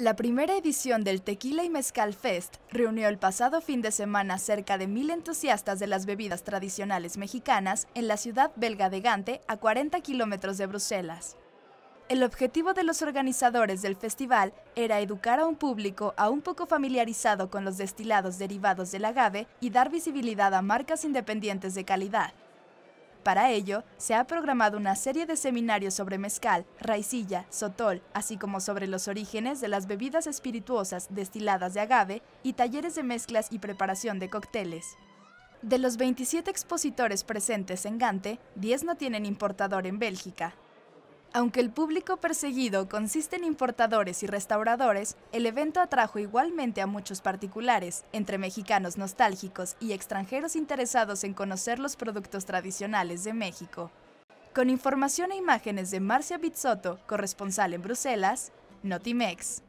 La primera edición del Tequila y Mezcal Fest reunió el pasado fin de semana cerca de mil entusiastas de las bebidas tradicionales mexicanas en la ciudad belga de Gante, a 40 kilómetros de Bruselas. El objetivo de los organizadores del festival era educar a un público aún poco familiarizado con los destilados derivados del agave y dar visibilidad a marcas independientes de calidad. Para ello, se ha programado una serie de seminarios sobre mezcal, raicilla, sotol, así como sobre los orígenes de las bebidas espirituosas destiladas de agave y talleres de mezclas y preparación de cócteles. De los 27 expositores presentes en Gante, 10 no tienen importador en Bélgica, aunque el público perseguido consiste en importadores y restauradores, el evento atrajo igualmente a muchos particulares, entre mexicanos nostálgicos y extranjeros interesados en conocer los productos tradicionales de México. Con información e imágenes de Marcia Bizzotto, corresponsal en Bruselas, Notimex.